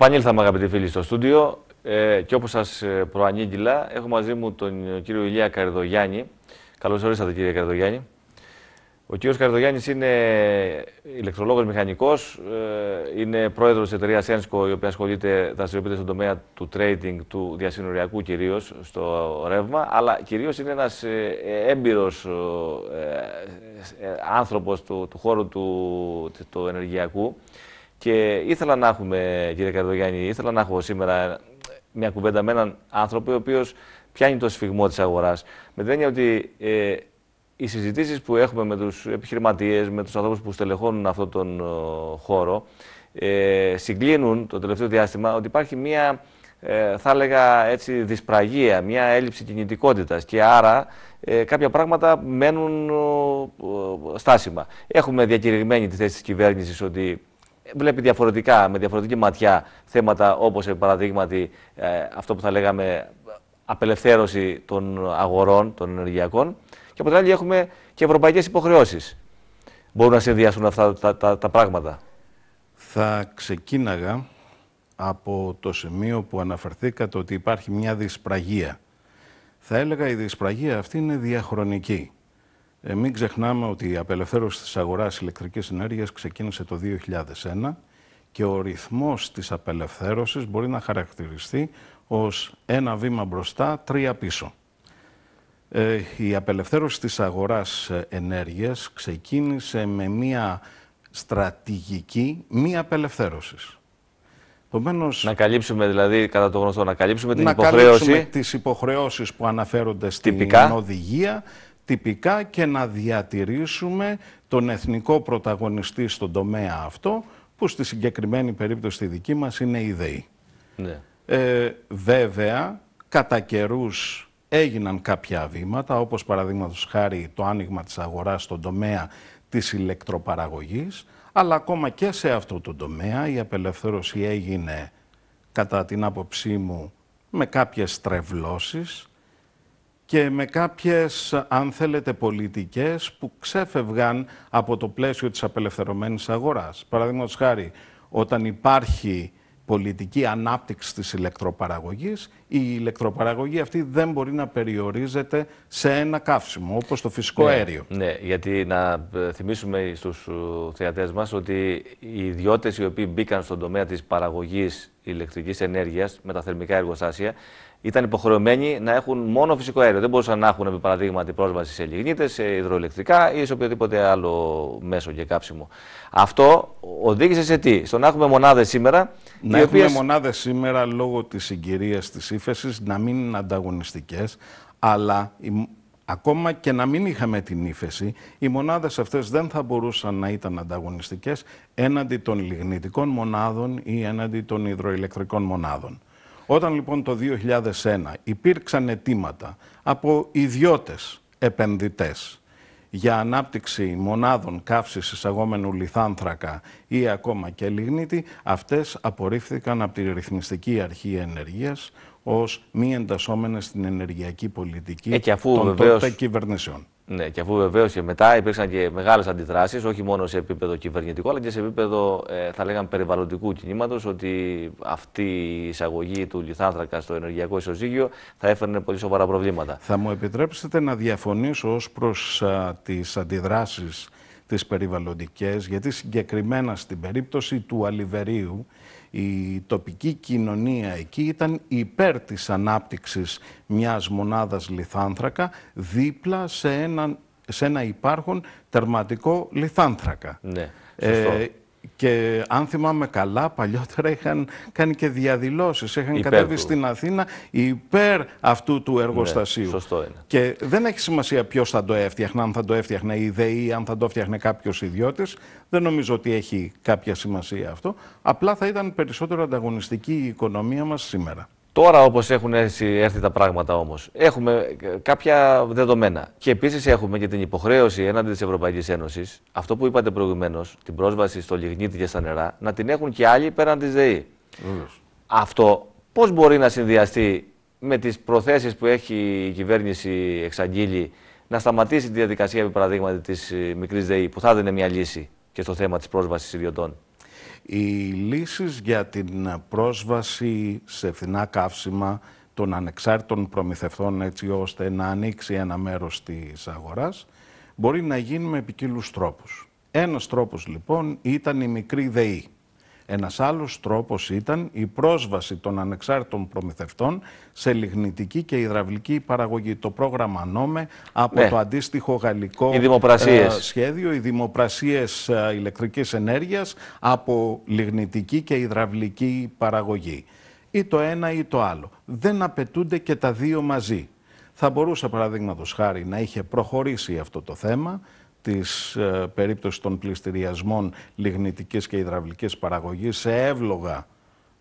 Επανήλθαμε αγαπητοί φίλοι στο στούντιο ε, και όπως σας ε, προανήγγυλα έχω μαζί μου τον ε, κύριο Ηλία Καρδογιάννη. Καλώς ορίσατε κύριε Καρδογιάννη. Ο κύριος Καρδογιάννης είναι ηλεκτρολόγος μηχανικός, ε, είναι πρόεδρος της εταιρείας Ένσκο η οποία ασχολείται, δραστηριοποιείται στον τομέα του trading, του διασυνοριακού κυρίως στο ρεύμα, αλλά κυρίως είναι ένας έμπειρος ε, άνθρωπος του, του χώρου του, του ενεργειακού. Και ήθελα να έχουμε, κύριε Καρδογιάννη, ήθελα να έχω σήμερα μια κουβέντα με έναν άνθρωπο ο οποίος πιάνει το σφιγμό της αγοράς. Με την έννοια ότι ε, οι συζητήσεις που έχουμε με τους επιχειρηματίες, με τους ανθρώπους που στελεχώνουν αυτόν τον χώρο, ε, συγκλίνουν το τελευταίο διάστημα ότι υπάρχει μια ε, θα έλεγα έτσι δυσπραγία, μια έλλειψη κινητικότητας και άρα ε, κάποια πράγματα μένουν στάσιμα. Έχουμε διακηρυγμένη τη θέση της κυβέρνησης ότι βλέπει διαφορετικά, με διαφορετική ματιά θέματα όπως παραδείγματι ε, αυτό που θα λέγαμε απελευθέρωση των αγορών, των ενεργειακών και από την άλλη έχουμε και ευρωπαϊκές υποχρεώσεις. Μπορούν να συνδυαστούν αυτά τα, τα, τα πράγματα. Θα ξεκίναγα από το σημείο που αναφερθήκατε ότι υπάρχει μια δυσπραγία. Θα έλεγα η δυσπραγία αυτή είναι διαχρονική. Ε, μην ξεχνάμε ότι η απελευθέρωση της αγοράς ηλεκτρικής ενέργειας ξεκίνησε το 2001 και ο ρυθμός της απελευθέρωσης μπορεί να χαρακτηριστεί ως ένα βήμα μπροστά, τρία πίσω. Ε, η απελευθέρωση της αγοράς ε, ενέργειας ξεκίνησε με μία στρατηγική μη απελευθέρωσης. να καλύψουμε δηλαδή, κατά το γνωστό, να καλύψουμε την υποχρέωση. Να καλύψουμε τις υποχρεώσεις που αναφέρονται στην Τυπικά. οδηγία τυπικά και να διατηρήσουμε τον εθνικό πρωταγωνιστή στον τομέα αυτό, που στη συγκεκριμένη περίπτωση δική μας είναι η ΔΕΗ. Ναι. Ε, βέβαια, κατά καιρούς έγιναν κάποια βήματα, όπως παραδείγματος χάρη το άνοιγμα της αγοράς στον τομέα της ηλεκτροπαραγωγής, αλλά ακόμα και σε αυτό το τομέα η απελευθέρωση έγινε, κατά την άποψή μου, με κάποιες τρευλώσεις, και με κάποιες, αν θέλετε, πολιτικές που ξέφευγαν από το πλαίσιο της απελευθερωμένης αγοράς. Παραδείγματος χάρη, όταν υπάρχει πολιτική ανάπτυξη της ηλεκτροπαραγωγής, η ηλεκτροπαραγωγή αυτή δεν μπορεί να περιορίζεται σε ένα καύσιμο, όπως το φυσικό ναι, αέριο. Ναι, γιατί να ε, θυμίσουμε στους ε, θεατές μας ότι οι ιδιώτες οι οποίοι μπήκαν στον τομέα της παραγωγής ηλεκτρικής ενέργειας με τα θερμικά εργοστάσια, ήταν υποχρεωμένοι να έχουν μόνο φυσικό αέριο. Δεν μπορούσαν να έχουν, επί παραδείγματι, πρόσβαση σε λιγνίτες, σε υδροελεκτρικά ή σε οποιοδήποτε άλλο μέσο και κάψιμο. Αυτό οδήγησε σε τι, στο να έχουμε μονάδες σήμερα να έχουμε μονάδες σήμερα λόγω της συγκυρίας της ύφεσης να μην είναι ανταγωνιστικές, αλλά ακόμα και να μην είχαμε την ύφεση, οι μονάδες αυτές δεν θα μπορούσαν να ήταν ανταγωνιστικές έναντι των λιγνητικών μονάδων ή έναντι των υδροηλεκτρικών μονάδων. Όταν λοιπόν το 2001 υπήρξαν αιτήματα από ιδιώτες επενδυτές για ανάπτυξη μονάδων καύσης εισαγόμενου λιθάνθρακα ή ακόμα και λιγνίτη, αυτές απορρίφθηκαν από τη Ρυθμιστική Αρχή Ενεργείας ως μη εντασσόμενες στην ενεργειακή πολιτική ε, των βεβαίως... τότε ναι, και αφού βεβαίως και μετά υπήρξαν και μεγάλες αντιδράσεις, όχι μόνο σε επίπεδο κυβερνητικό, αλλά και σε επίπεδο, ε, θα λέγαμε, περιβαλλοντικού κινήματος, ότι αυτή η εισαγωγή του λιθάνθρακα στο ενεργειακό ισοζύγιο θα έφερνε πολύ σοβαρά προβλήματα. Θα μου επιτρέψετε να διαφωνήσω ως προς τις αντιδράσεις τις περιβαλλοντικές, γιατί συγκεκριμένα στην περίπτωση του Αλιβερίου η τοπική κοινωνία εκεί ήταν υπέρ της ανάπτυξης μιας μονάδας λιθάνθρακα δίπλα σε, σε ένα υπάρχον τερματικό λιθάνθρακα. Ναι, ε, και αν θυμάμαι καλά, παλιότερα είχαν κάνει και διαδηλώσεις, είχαν υπέρ κατέβει στην Αθήνα υπέρ αυτού του ναι, εργοστασίου. Ναι, σωστό είναι. Και δεν έχει σημασία ποιος θα το έφτιαχνε, αν θα το έφτιαχνε η ΔΕΗ, αν θα το έφτιαχνε κάποιος ιδιώτης. Δεν νομίζω ότι έχει κάποια σημασία αυτό. Απλά θα ήταν περισσότερο ανταγωνιστική η οικονομία μας σήμερα. Τώρα όπως έχουν έρθει, τα πράγματα όμως, έχουμε κάποια δεδομένα. Και επίσης έχουμε και την υποχρέωση έναντι της Ευρωπαϊκής Ένωσης, αυτό που είπατε προηγουμένως, την πρόσβαση στο λιγνίτη και στα νερά, να την έχουν και άλλοι πέραν της ΔΕΗ. Αυτό πώς μπορεί να συνδυαστεί με τις προθέσεις που έχει η κυβέρνηση εξαγγείλει να σταματήσει τη διαδικασία, επί παραδείγματι, της ε, μικρής ΔΕΗ, που θα έδινε μια λύση και στο θέμα της πρόσβασης ιδιωτών. Οι λύσεις για την πρόσβαση σε φθηνά καύσιμα των ανεξάρτητων προμηθευτών έτσι ώστε να ανοίξει ένα μέρος της αγοράς μπορεί να γίνει με ποικίλους τρόπους. Ένας τρόπος λοιπόν ήταν η μικρή ΔΕΗ. Ένας άλλος τρόπος ήταν η πρόσβαση των ανεξάρτητων προμηθευτών σε λιγνητική και υδραυλική παραγωγή. Το πρόγραμμα νόμε από ναι. το αντίστοιχο γαλλικό ε, σχέδιο, οι δημοπρασίες ε, ηλεκτρικής ενέργειας από λιγνητική και υδραυλική παραγωγή. Ή το ένα ή το άλλο. Δεν απαιτούνται και τα δύο μαζί. Θα μπορούσε παραδείγματος χάρη να είχε προχωρήσει αυτό το θέμα της ε, περίπτωσης των πληστηριασμών λιγνητικής και υδραυλικής παραγωγής σε, εύλογα,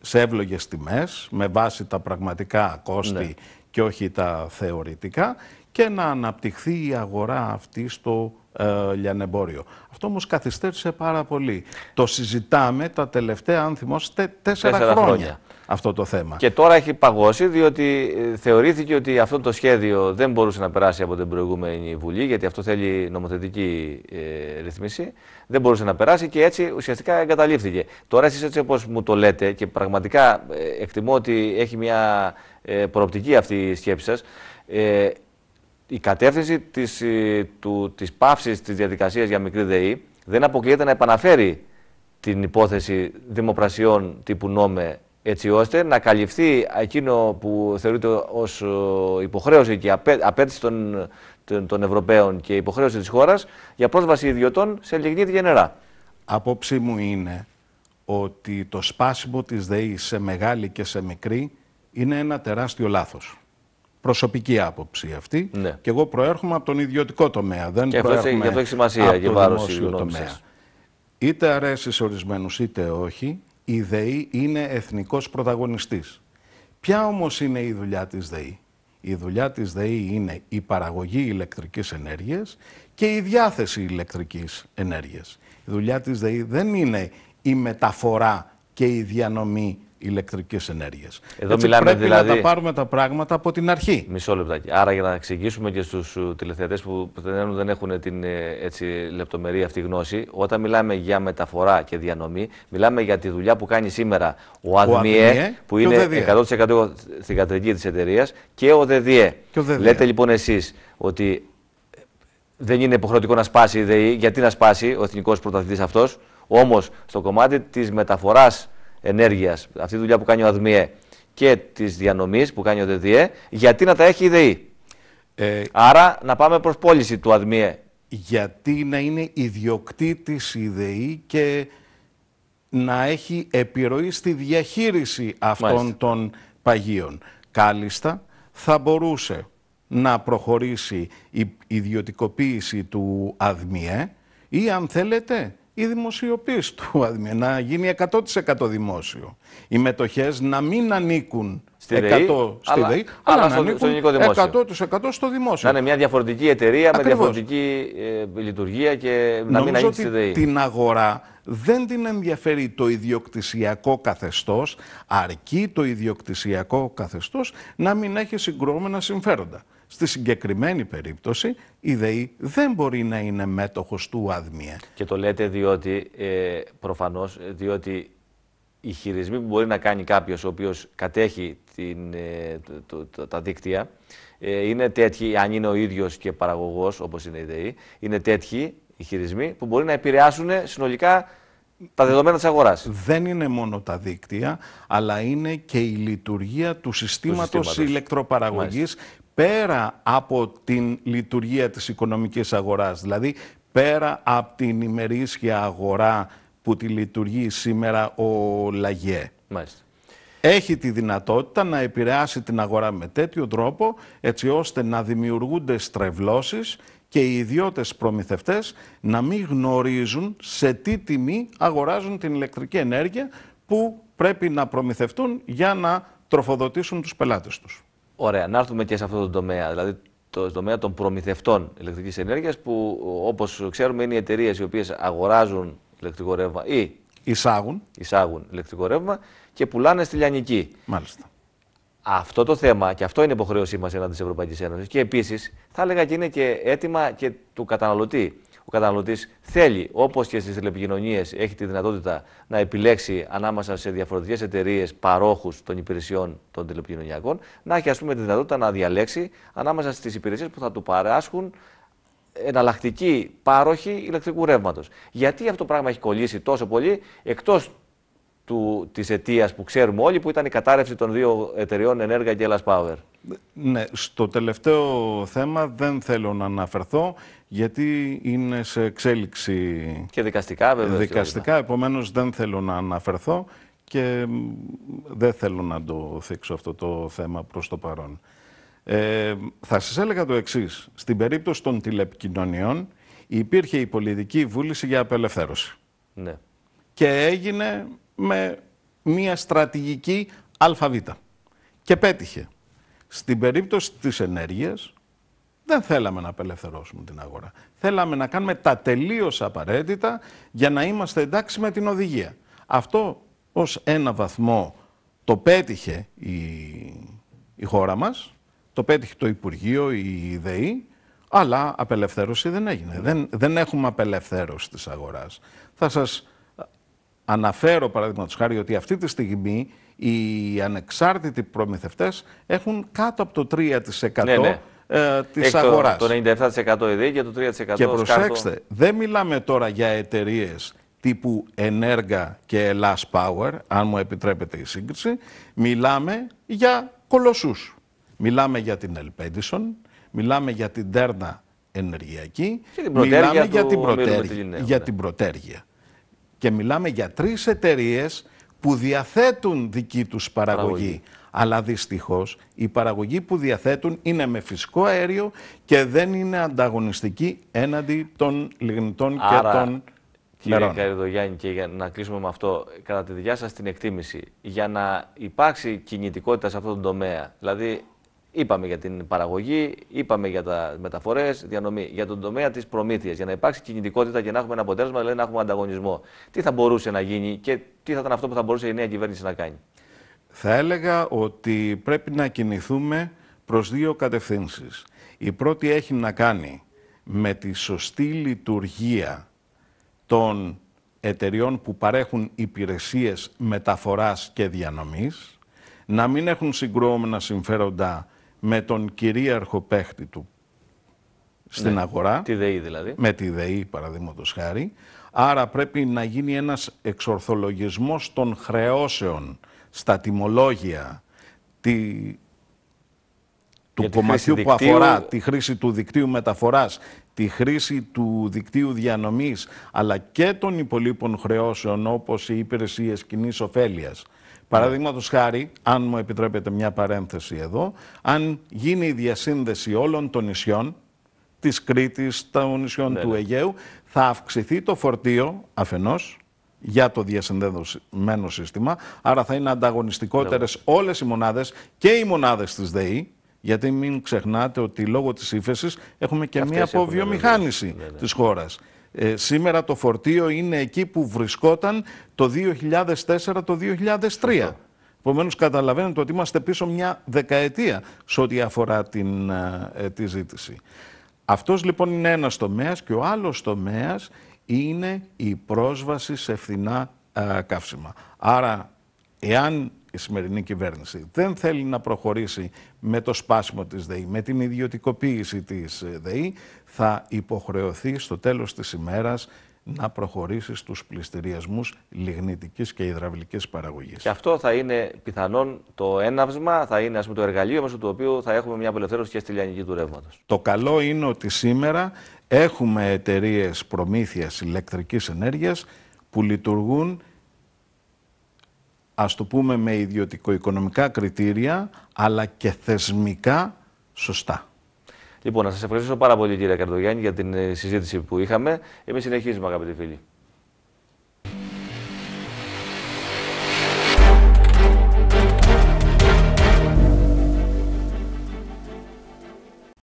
σε εύλογες τιμές, με βάση τα πραγματικά κόστη ναι. και όχι τα θεωρητικά, και να αναπτυχθεί η αγορά αυτή στο ε, λιανεμπόριο. Αυτό όμως καθυστέρησε πάρα πολύ. Το συζητάμε τα τελευταία, αν θυμόσαστε, τέσσερα, χρόνια, αυτό το θέμα. Και τώρα έχει παγώσει, διότι ε, θεωρήθηκε ότι αυτό το σχέδιο δεν μπορούσε να περάσει από την προηγούμενη Βουλή, γιατί αυτό θέλει νομοθετική ε, ρυθμίση. Δεν μπορούσε να περάσει και έτσι ουσιαστικά εγκαταλείφθηκε. Τώρα εσείς έτσι όπως μου το λέτε, και πραγματικά ε, εκτιμώ ότι έχει μια προοπτική αυτή η σκέψη σας. Ε, η κατεύθυνση της, ε, του, της παύσης της διαδικασίας για μικρή ΔΕΗ δεν αποκλείεται να επαναφέρει την υπόθεση δημοπρασιών τύπου νόμε έτσι ώστε να καλυφθεί εκείνο που θεωρείται ως ε, υποχρέωση και απέτηση των, των, των Ευρωπαίων και υποχρέωση της χώρας για πρόσβαση ιδιωτών σε αλληλεγγύη και νερά. Απόψη μου είναι ότι το σπάσιμο της ΔΕΗ σε μεγάλη και σε μικρή είναι ένα τεράστιο λάθος προσωπική άποψη αυτή. Ναι. Και εγώ προέρχομαι από τον ιδιωτικό τομέα. Δεν και προέρχομαι αυτό έχει σημασία από και το του τομέα. Είτε αρέσεις σε ορισμένους είτε όχι, η ΔΕΗ είναι εθνικός πρωταγωνιστής. Ποια όμως είναι η δουλειά της ΔΕΗ. Η δουλειά της ΔΕΗ είναι η παραγωγή ηλεκτρικής ενέργειας και η διάθεση ηλεκτρικής ενέργειας. Η δουλειά της ΔΕΗ δεν είναι η μεταφορά και η διανομή Ηλεκτρική ενέργεια. Εδώ Έτσι, μιλάμε πρέπει δηλαδή... να τα πάρουμε τα πράγματα από την αρχή. Μισό λεπτάκι. Άρα για να εξηγήσουμε και στους ε, τηλεθεατές που δεν έχουν την ε, έτσι, λεπτομερή αυτή γνώση, όταν μιλάμε για μεταφορά και διανομή, μιλάμε για τη δουλειά που κάνει σήμερα ο ΑΔΜΙΕ, που είναι 100% στην κατοικία της εταιρείας και ο ΔΔΕ. Λέτε λοιπόν εσείς ότι δεν είναι υποχρεωτικό να σπάσει η ΔΕΗ. Γιατί να σπάσει ο εθνικός πρωταθλητής αυτός. Όμως στο κομμάτι της μεταφοράς ενέργειας, αυτή τη δουλειά που κάνει ο ΑΔΜΙΕ και της διανομής που κάνει ο ΔΔΕ, γιατί να τα έχει η ΔΕΗ. Ε, Άρα να πάμε προς πώληση του ΑΔΜΙΕ. Γιατί να είναι ιδιοκτήτης η ΔΕΗ και να έχει επιρροή στη διαχείριση αυτών των παγίων. Κάλιστα θα μπορούσε να προχωρήσει η ιδιωτικοποίηση του ΑΔΜΙΕ ή αν θέλετε η δημοσιοποίηση του ΑΔΜΕ, να γίνει 100% δημόσιο. Οι μετοχές να μην ανήκουν 100% ΔΕΗ, στη αλλά, ΔΕΗ, αλλά, να ανήκουν 100% στο δημόσιο. Να είναι μια διαφορετική εταιρεία με διαφορετική ε, λειτουργία και να Νομίζω μην ανήκει στη ΔΕΗ. την αγορά δεν την ενδιαφέρει το ιδιοκτησιακό καθεστώς, αρκεί το ιδιοκτησιακό καθεστώς να μην έχει συγκρόμενα συμφέροντα. Στη συγκεκριμένη περίπτωση η ΔΕΗ δεν μπορεί να είναι μέτοχος του ΑΔΜΙΕ. Και το λέτε διότι ε, προφανώς, διότι οι χειρισμοί που μπορεί να κάνει κάποιος ο οποίος κατέχει την, ε, το, τα δίκτυα ε, είναι τέτοιοι, αν είναι ο ίδιος και παραγωγός όπως είναι η ΔΕΗ, είναι τέτοιοι οι χειρισμοί που μπορεί να επηρεάσουν συνολικά τα δεδομένα της αγοράς. Δεν είναι μόνο τα δίκτυα, αλλά είναι και η λειτουργία του συστήματος, ηλεκτροπαραγωγή. ηλεκτροπαραγωγής πέρα από την λειτουργία της οικονομικής αγοράς, δηλαδή πέρα από την ημερήσια αγορά που τη λειτουργεί σήμερα ο Λαγιέ. Μάλιστα. Έχει τη δυνατότητα να επηρεάσει την αγορά με τέτοιο τρόπο έτσι ώστε να δημιουργούνται στρεβλώσεις και οι ιδιώτες προμηθευτές να μην γνωρίζουν σε τι τιμή αγοράζουν την ηλεκτρική ενέργεια που πρέπει να προμηθευτούν για να τροφοδοτήσουν τους πελάτες τους. Ωραία, να έρθουμε και σε αυτό το τομέα, δηλαδή το τομέα των προμηθευτών ηλεκτρικής ενέργειας που όπως ξέρουμε είναι οι εταιρείες οι οποίες αγοράζουν ηλεκτρικό ρεύμα ή εισάγουν, εισάγουν ηλεκτρικό ρεύμα και πουλάνε στη λιανική. Μάλιστα. Αυτό το θέμα, και αυτό είναι υποχρέωσή μας εναντί της Ευρωπαϊκής Ένωσης, και επίσης θα έλεγα και είναι και αίτημα και του καταναλωτή ο καταναλωτής θέλει, όπως και στις τηλεπικοινωνίες, έχει τη δυνατότητα να επιλέξει ανάμεσα σε διαφορετικές εταιρείες παρόχους των υπηρεσιών των τηλεπικοινωνιακών, να έχει ας πούμε, τη δυνατότητα να διαλέξει ανάμεσα στις υπηρεσίες που θα του παράσχουν εναλλακτική πάροχη ηλεκτρικού ρεύματος. Γιατί αυτό το πράγμα έχει κολλήσει τόσο πολύ, εκτός της αιτίας που ξέρουμε όλοι, που ήταν η κατάρρευση των δύο εταιριών Ενέργεια και Ελλάς Power. Ναι, στο τελευταίο θέμα δεν θέλω να αναφερθώ γιατί είναι σε εξέλιξη. Και δικαστικά, βέβαια. Δικαστικά, επομένως δεν θέλω να αναφερθώ και δεν θέλω να το θίξω αυτό το θέμα προς το παρόν. Ε, θα σας έλεγα το εξής. Στην περίπτωση των τηλεπικοινωνιών υπήρχε η πολιτική βούληση για απελευθέρωση. Ναι. Και έγινε με μια στρατηγική αλφαβήτα. Και πέτυχε. Στην περίπτωση της ενέργειας δεν θέλαμε να απελευθερώσουμε την αγορά. Θέλαμε να κάνουμε τα τελείως απαραίτητα για να είμαστε εντάξει με την οδηγία. Αυτό ως ένα βαθμό το πέτυχε η, η χώρα μας, το πέτυχε το Υπουργείο, η ΔΕΗ, αλλά απελευθέρωση δεν έγινε. Δεν, δεν έχουμε απελευθέρωση της αγοράς. Θα σας αναφέρω παραδείγματος χάρη ότι αυτή τη στιγμή οι ανεξάρτητοι προμηθευτές έχουν κάτω από το 3% ε, της αγοράς. Το 97% ΕΔΕ και το 3% Και προσέξτε, δεν μιλάμε τώρα για εταιρείες τύπου Ενέργα και Ελλάς Power, αν μου επιτρέπετε η σύγκριση, μιλάμε για κολοσσούς. Μιλάμε για την Ελπέντισον, μιλάμε για την Τέρνα Ενεργειακή, και την μιλάμε για την, προτέρ... για ναι. την Προτέργεια. Και μιλάμε για τρεις εταιρείες που διαθέτουν δική τους παραγωγή. Αλλά δυστυχώς η παραγωγή που διαθέτουν είναι με φυσικό αέριο και δεν είναι ανταγωνιστική έναντι των λιγνητών και των κύριε Κύριε Καριδογιάννη, και για να κλείσουμε με αυτό, κατά τη δικιά σας την εκτίμηση, για να υπάρξει κινητικότητα σε αυτόν τον τομέα, δηλαδή Είπαμε για την παραγωγή, είπαμε για τα μεταφορές, διανομή, για τον τομέα της προμήθειας. Για να υπάρξει κινητικότητα και να έχουμε ένα αποτέλεσμα, δηλαδή να έχουμε ανταγωνισμό. Τι θα μπορούσε να γίνει και τι θα ήταν αυτό που θα μπορούσε η νέα κυβέρνηση να κάνει. Θα έλεγα ότι πρέπει να κινηθούμε προς δύο κατευθύνσεις. Η πρώτη έχει να κάνει με τη σωστή λειτουργία των εταιριών που παρέχουν υπηρεσίες μεταφοράς και διανομής, να μην έχουν συγκρούμενα συμφέροντα με τον κυρίαρχο παίχτη του στην ναι, αγορά. Τη ΔΕΗ δηλαδή. Με τη ΔΕΗ παραδείγματος χάρη. Άρα πρέπει να γίνει ένας εξορθολογισμός των χρεώσεων στα τιμολόγια του κομματιού που αφορά τη χρήση του δικτύου μεταφοράς, τη χρήση του δικτύου διανομής, αλλά και των υπολείπων χρεώσεων όπως οι υπηρεσίες κοινής ωφέλειας. Παραδείγματος χάρη, αν μου επιτρέπετε μια παρένθεση εδώ, αν γίνει η διασύνδεση όλων των νησιών, της Κρήτης, των νησιών ναι, του ναι. Αιγαίου, θα αυξηθεί το φορτίο αφενός για το διασυνδεδεμένο σύστημα, άρα θα είναι ανταγωνιστικότερες ναι. ναι. όλες οι μονάδες και οι μονάδες της ΔΕΗ, γιατί μην ξεχνάτε ότι λόγω της ύφεσης έχουμε και μια αποβιομηχάνηση ναι, της χώρας. Ε, σήμερα το φορτίο είναι εκεί που βρισκόταν το 2004, το 2003. Επομένως, καταλαβαίνετε ότι είμαστε πίσω μια δεκαετία σε ό,τι αφορά την, ε, ε, τη ζήτηση. Αυτός λοιπόν είναι ένας τομέας και ο άλλος τομέας είναι η πρόσβαση σε φθηνά ε, καύσιμα. Άρα, εάν η σημερινή κυβέρνηση δεν θέλει να προχωρήσει με το σπάσιμο της ΔΕΗ, με την ιδιωτικοποίηση της ΔΕΗ, θα υποχρεωθεί στο τέλος της ημέρας να προχωρήσει στους πληστηριασμούς λιγνητικής και υδραυλικής παραγωγής. Και αυτό θα είναι πιθανόν το έναυσμα, θα είναι ας πούμε, το εργαλείο μέσω του οποίου θα έχουμε μια απελευθέρωση και στη λιανική του ρεύματος. Το καλό είναι ότι σήμερα έχουμε εταιρείες προμήθειας ηλεκτρικής ενέργειας που λειτουργούν ας το πούμε με ιδιωτικο-οικονομικά κριτήρια, αλλά και θεσμικά σωστά. Λοιπόν, να σας ευχαριστήσω πάρα πολύ κύριε Καρδογιάννη για την ε, συζήτηση που είχαμε. Εμείς συνεχίζουμε αγαπητοί φίλοι.